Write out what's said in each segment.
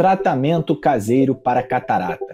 Tratamento caseiro para catarata.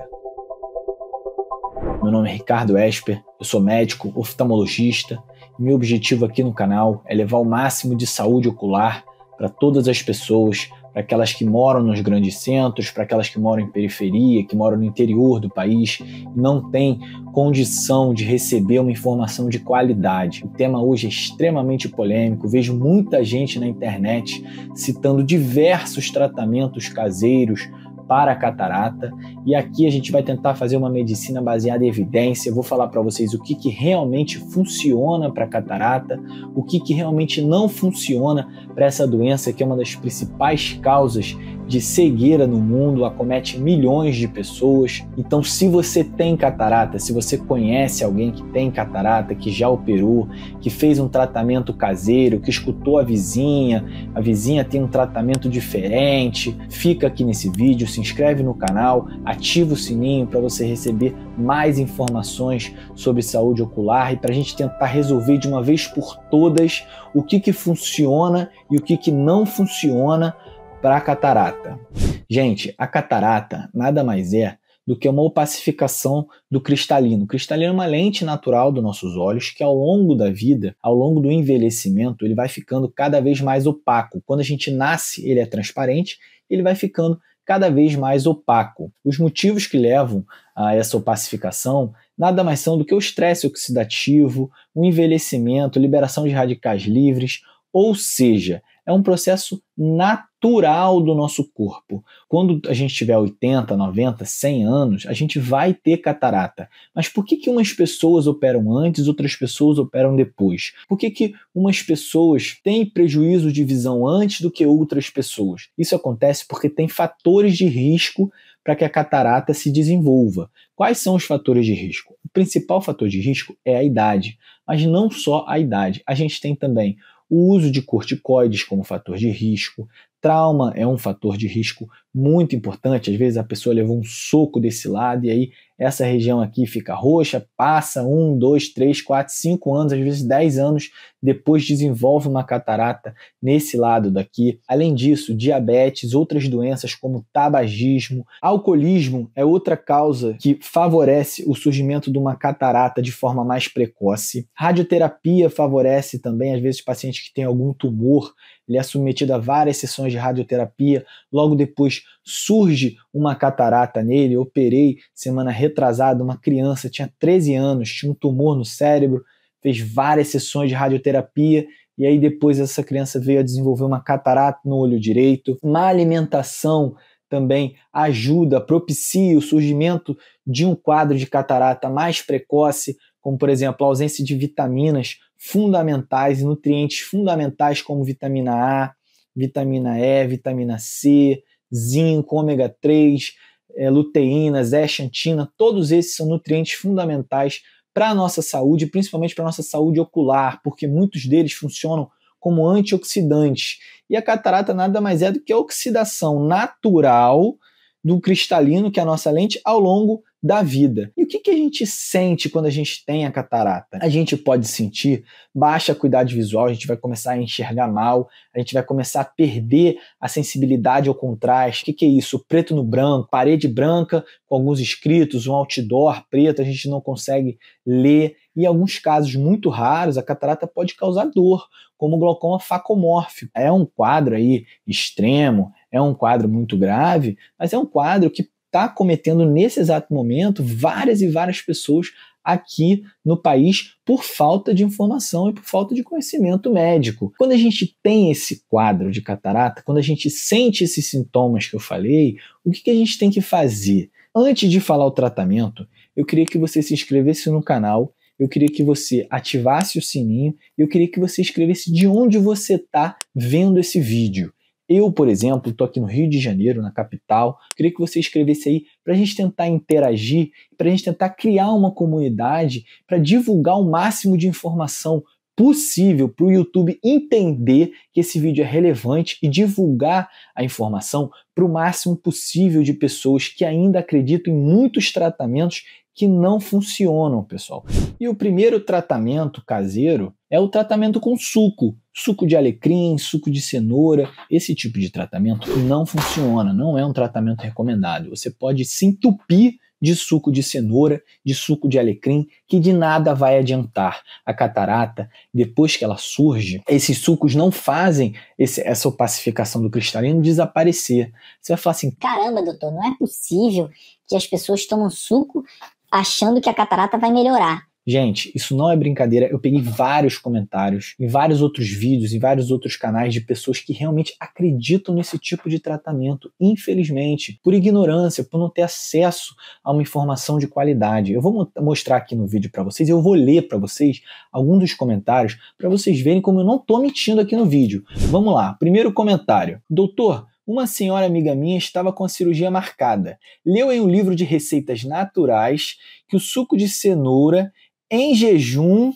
Meu nome é Ricardo Esper, eu sou médico oftalmologista e meu objetivo aqui no canal é levar o máximo de saúde ocular para todas as pessoas para aquelas que moram nos grandes centros, para aquelas que moram em periferia, que moram no interior do país, não tem condição de receber uma informação de qualidade. O tema hoje é extremamente polêmico, vejo muita gente na internet citando diversos tratamentos caseiros para a catarata. E aqui a gente vai tentar fazer uma medicina baseada em evidência. Eu vou falar para vocês o que, que realmente funciona para catarata, o que, que realmente não funciona para essa doença que é uma das principais causas de cegueira no mundo, acomete milhões de pessoas. Então, se você tem catarata, se você conhece alguém que tem catarata, que já operou, que fez um tratamento caseiro, que escutou a vizinha, a vizinha tem um tratamento diferente, fica aqui nesse vídeo se inscreve no canal, ativa o sininho para você receber mais informações sobre saúde ocular e para a gente tentar resolver de uma vez por todas o que, que funciona e o que, que não funciona para a catarata. Gente, a catarata nada mais é do que uma opacificação do cristalino. O cristalino é uma lente natural dos nossos olhos que, ao longo da vida, ao longo do envelhecimento, ele vai ficando cada vez mais opaco. Quando a gente nasce, ele é transparente, ele vai ficando cada vez mais opaco. Os motivos que levam a essa opacificação nada mais são do que o estresse oxidativo, o envelhecimento, liberação de radicais livres, ou seja, é um processo natural natural do nosso corpo. Quando a gente tiver 80, 90, 100 anos, a gente vai ter catarata. Mas por que, que umas pessoas operam antes, outras pessoas operam depois? Por que, que umas pessoas têm prejuízo de visão antes do que outras pessoas? Isso acontece porque tem fatores de risco para que a catarata se desenvolva. Quais são os fatores de risco? O principal fator de risco é a idade, mas não só a idade. A gente tem também o uso de corticoides como fator de risco, trauma é um fator de risco muito importante. Às vezes a pessoa levou um soco desse lado e aí essa região aqui fica roxa, passa um, dois, três, quatro, cinco anos, às vezes dez anos depois desenvolve uma catarata nesse lado daqui. Além disso, diabetes, outras doenças como tabagismo, alcoolismo é outra causa que favorece o surgimento de uma catarata de forma mais precoce. Radioterapia favorece também, às vezes, pacientes que têm algum tumor, ele é submetido a várias sessões de radioterapia, logo depois surge uma catarata nele. Eu operei semana retrasada uma criança, tinha 13 anos, tinha um tumor no cérebro, fez várias sessões de radioterapia e aí depois essa criança veio a desenvolver uma catarata no olho direito. Uma alimentação também ajuda, propicia o surgimento de um quadro de catarata mais precoce, como por exemplo a ausência de vitaminas fundamentais e nutrientes fundamentais como vitamina A, vitamina E, vitamina C, zinco, ômega 3, é, luteína, zeaxantina, todos esses são nutrientes fundamentais para a nossa saúde, principalmente para a nossa saúde ocular, porque muitos deles funcionam como antioxidantes. E a catarata nada mais é do que a oxidação natural do cristalino, que é a nossa lente, ao longo da vida. E o que, que a gente sente quando a gente tem a catarata? A gente pode sentir baixa cuidado visual, a gente vai começar a enxergar mal, a gente vai começar a perder a sensibilidade ao contraste. O que, que é isso? Preto no branco, parede branca com alguns escritos, um outdoor preto, a gente não consegue ler. E em alguns casos muito raros, a catarata pode causar dor, como glaucoma facomórfico. É um quadro aí extremo, é um quadro muito grave, mas é um quadro que está cometendo nesse exato momento várias e várias pessoas aqui no país por falta de informação e por falta de conhecimento médico. Quando a gente tem esse quadro de catarata, quando a gente sente esses sintomas que eu falei, o que, que a gente tem que fazer? Antes de falar o tratamento, eu queria que você se inscrevesse no canal, eu queria que você ativasse o sininho, eu queria que você escrevesse de onde você está vendo esse vídeo. Eu, por exemplo, estou aqui no Rio de Janeiro, na capital. Queria que você escrevesse aí para a gente tentar interagir, para a gente tentar criar uma comunidade, para divulgar o máximo de informação possível para o YouTube entender que esse vídeo é relevante e divulgar a informação para o máximo possível de pessoas que ainda acreditam em muitos tratamentos que não funcionam, pessoal. E o primeiro tratamento caseiro é o tratamento com suco. Suco de alecrim, suco de cenoura, esse tipo de tratamento não funciona, não é um tratamento recomendado. Você pode se entupir de suco de cenoura, de suco de alecrim, que de nada vai adiantar. A catarata, depois que ela surge, esses sucos não fazem esse, essa opacificação do cristalino desaparecer. Você vai falar assim: caramba, doutor, não é possível que as pessoas tomam suco achando que a catarata vai melhorar. Gente, isso não é brincadeira. Eu peguei vários comentários em vários outros vídeos, em vários outros canais de pessoas que realmente acreditam nesse tipo de tratamento, infelizmente, por ignorância, por não ter acesso a uma informação de qualidade. Eu vou mostrar aqui no vídeo para vocês, eu vou ler para vocês alguns dos comentários para vocês verem como eu não estou mentindo aqui no vídeo. Vamos lá. Primeiro comentário. Doutor, uma senhora amiga minha estava com a cirurgia marcada. Leu em um livro de receitas naturais que o suco de cenoura, em jejum,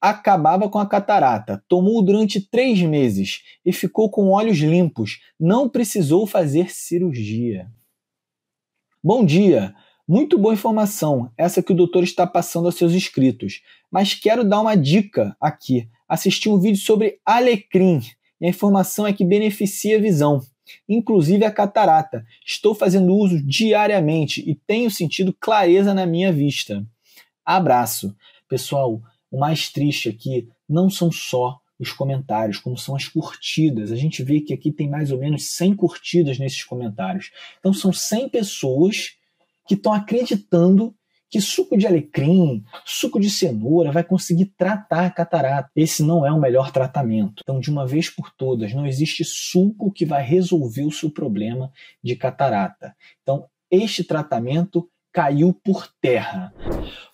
acabava com a catarata. Tomou durante três meses e ficou com olhos limpos. Não precisou fazer cirurgia. Bom dia! Muito boa informação, essa que o doutor está passando aos seus inscritos. Mas quero dar uma dica aqui. Assisti um vídeo sobre alecrim. E a informação é que beneficia a visão inclusive a catarata. Estou fazendo uso diariamente e tenho sentido clareza na minha vista. Abraço. Pessoal, o mais triste aqui não são só os comentários, como são as curtidas. A gente vê que aqui tem mais ou menos 100 curtidas nesses comentários. Então são 100 pessoas que estão acreditando que suco de alecrim, suco de cenoura vai conseguir tratar a catarata. Esse não é o melhor tratamento. Então, de uma vez por todas, não existe suco que vai resolver o seu problema de catarata. Então, este tratamento caiu por terra.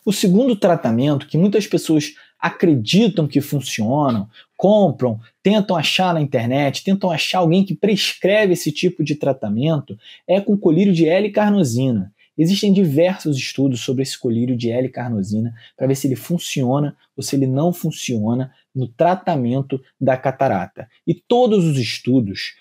O segundo tratamento que muitas pessoas acreditam que funciona, compram, tentam achar na internet, tentam achar alguém que prescreve esse tipo de tratamento, é com colírio de L-carnosina. Existem diversos estudos sobre esse colírio de L-carnosina para ver se ele funciona ou se ele não funciona no tratamento da catarata. E todos os estudos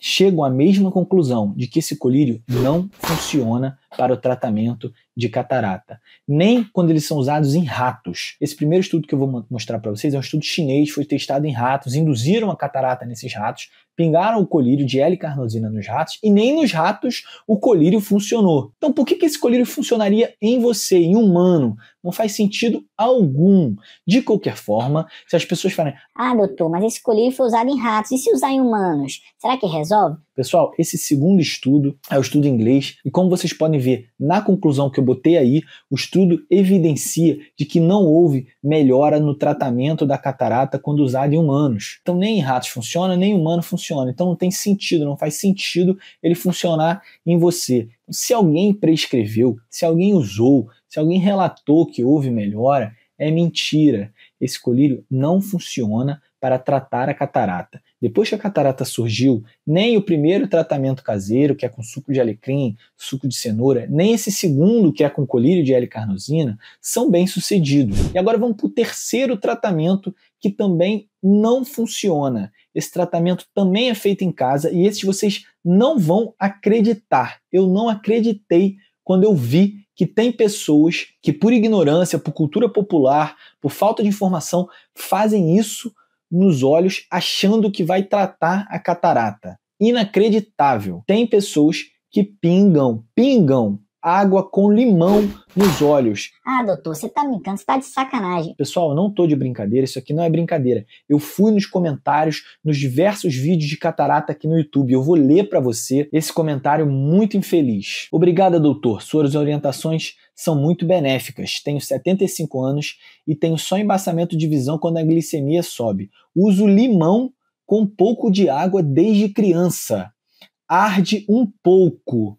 chegam à mesma conclusão de que esse colírio não funciona para o tratamento de catarata, nem quando eles são usados em ratos. Esse primeiro estudo que eu vou mostrar para vocês é um estudo chinês, foi testado em ratos, induziram a catarata nesses ratos, pingaram o colírio de L-carnosina nos ratos e nem nos ratos o colírio funcionou. Então, por que, que esse colírio funcionaria em você, em humano? Não faz sentido algum. De qualquer forma, se as pessoas falarem, ah, doutor, mas esse colírio foi usado em ratos, e se usar em humanos? Será que resolve? Pessoal, esse segundo estudo é o estudo inglês e como vocês podem ver na conclusão que eu botei aí, o estudo evidencia de que não houve melhora no tratamento da catarata quando usado em humanos. Então nem em ratos funciona, nem em humano funciona. Então não tem sentido, não faz sentido ele funcionar em você. Então, se alguém prescreveu, se alguém usou, se alguém relatou que houve melhora, é mentira. Esse colírio não funciona para tratar a catarata. Depois que a catarata surgiu, nem o primeiro tratamento caseiro, que é com suco de alecrim, suco de cenoura, nem esse segundo, que é com colírio de L-carnosina, são bem sucedidos. E agora vamos para o terceiro tratamento, que também não funciona. Esse tratamento também é feito em casa e esse vocês não vão acreditar. Eu não acreditei quando eu vi que tem pessoas que, por ignorância, por cultura popular, por falta de informação, fazem isso nos olhos achando que vai tratar a catarata. Inacreditável. Tem pessoas que pingam, pingam água com limão nos olhos. Ah, doutor, você tá brincando, você tá de sacanagem. Pessoal, não tô de brincadeira, isso aqui não é brincadeira. Eu fui nos comentários, nos diversos vídeos de catarata aqui no YouTube. Eu vou ler para você esse comentário muito infeliz. Obrigada, doutor. Suas orientações são muito benéficas. Tenho 75 anos e tenho só embaçamento de visão quando a glicemia sobe. Uso limão com pouco de água desde criança. Arde um pouco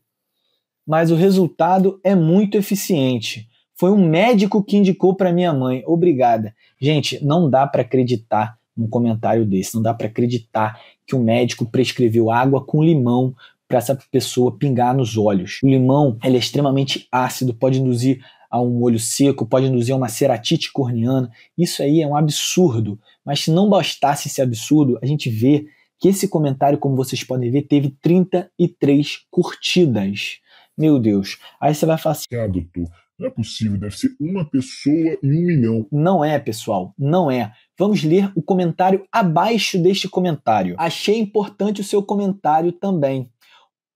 mas o resultado é muito eficiente. Foi um médico que indicou para minha mãe. Obrigada. Gente, não dá para acreditar num comentário desse, não dá para acreditar que o médico prescreveu água com limão para essa pessoa pingar nos olhos. O limão ele é extremamente ácido, pode induzir a um olho seco, pode induzir a uma ceratite corneana. Isso aí é um absurdo. Mas se não bastasse esse absurdo, a gente vê que esse comentário, como vocês podem ver, teve 33 curtidas. Meu Deus. Aí você vai falar assim: ah, doutor, não é possível, deve ser uma pessoa em um milhão. Não é, pessoal, não é. Vamos ler o comentário abaixo deste comentário. Achei importante o seu comentário também.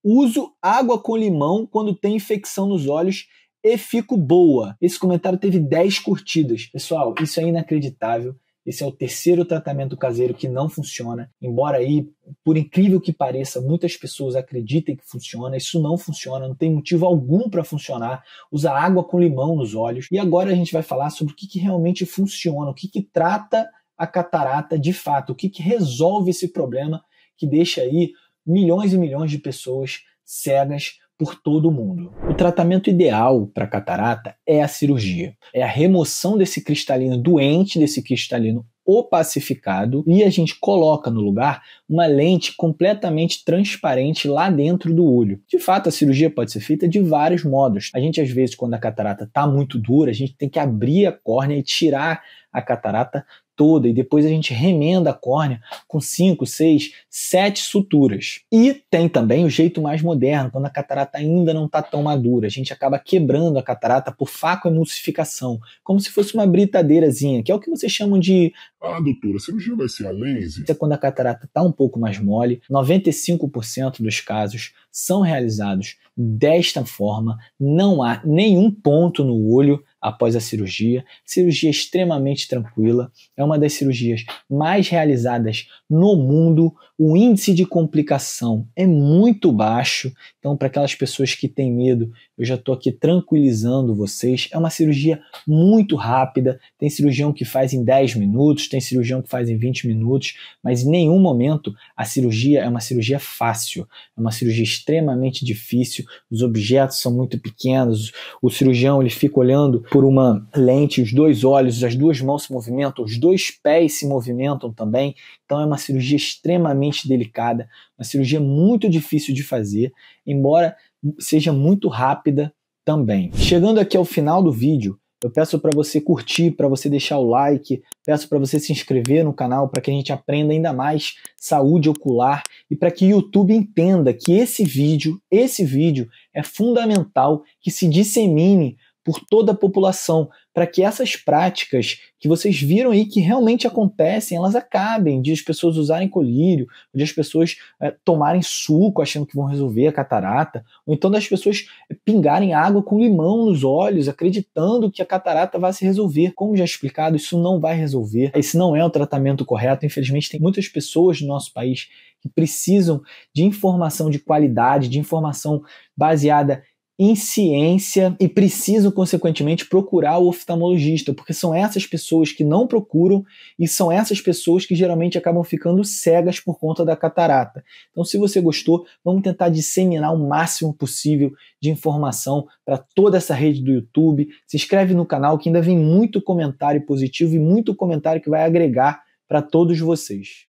Uso água com limão quando tem infecção nos olhos e fico boa. Esse comentário teve 10 curtidas. Pessoal, isso é inacreditável. Esse é o terceiro tratamento caseiro que não funciona. Embora aí, por incrível que pareça, muitas pessoas acreditem que funciona, isso não funciona, não tem motivo algum para funcionar. Usa água com limão nos olhos. E agora a gente vai falar sobre o que, que realmente funciona, o que, que trata a catarata de fato, o que, que resolve esse problema que deixa aí milhões e milhões de pessoas cegas por todo o mundo. O tratamento ideal para catarata é a cirurgia. É a remoção desse cristalino doente, desse cristalino opacificado e a gente coloca no lugar uma lente completamente transparente lá dentro do olho. De fato, a cirurgia pode ser feita de vários modos. A gente às vezes quando a catarata está muito dura, a gente tem que abrir a córnea e tirar a catarata toda e depois a gente remenda a córnea com 5, 6, 7 suturas. E tem também o jeito mais moderno, quando a catarata ainda não está tão madura. A gente acaba quebrando a catarata por faco-emulsificação, como se fosse uma britadeirazinha, que é o que vocês chamam de. Ah, doutora, a cirurgia vai ser a laser? É quando a catarata está um pouco mais mole, 95% dos casos são realizados desta forma, não há nenhum ponto no olho após a cirurgia. Cirurgia extremamente tranquila, é uma das cirurgias mais realizadas no mundo o índice de complicação é muito baixo. Então, para aquelas pessoas que têm medo, eu já estou aqui tranquilizando vocês. É uma cirurgia muito rápida. Tem cirurgião que faz em 10 minutos, tem cirurgião que faz em 20 minutos, mas em nenhum momento a cirurgia é uma cirurgia fácil. É uma cirurgia extremamente difícil. Os objetos são muito pequenos. O cirurgião ele fica olhando por uma lente, os dois olhos, as duas mãos se movimentam, os dois pés se movimentam também. Então, é uma cirurgia extremamente extremamente delicada, uma cirurgia muito difícil de fazer, embora seja muito rápida também. Chegando aqui ao final do vídeo, eu peço para você curtir, para você deixar o like, peço para você se inscrever no canal para que a gente aprenda ainda mais saúde ocular e para que o YouTube entenda que esse vídeo, esse vídeo é fundamental que se dissemine por toda a população, para que essas práticas que vocês viram aí que realmente acontecem, elas acabem, de as pessoas usarem colírio, de as pessoas é, tomarem suco achando que vão resolver a catarata, ou então das pessoas eh, pingarem água com limão nos olhos, acreditando que a catarata vai se resolver. Como já explicado, isso não vai resolver. Esse não é o tratamento correto. Infelizmente, tem muitas pessoas no nosso país que precisam de informação de qualidade, de informação baseada em ciência e precisam, consequentemente, procurar o oftalmologista, porque são essas pessoas que não procuram e são essas pessoas que geralmente acabam ficando cegas por conta da catarata. Então, se você gostou, vamos tentar disseminar o máximo possível de informação para toda essa rede do YouTube. Se inscreve no canal que ainda vem muito comentário positivo e muito comentário que vai agregar para todos vocês.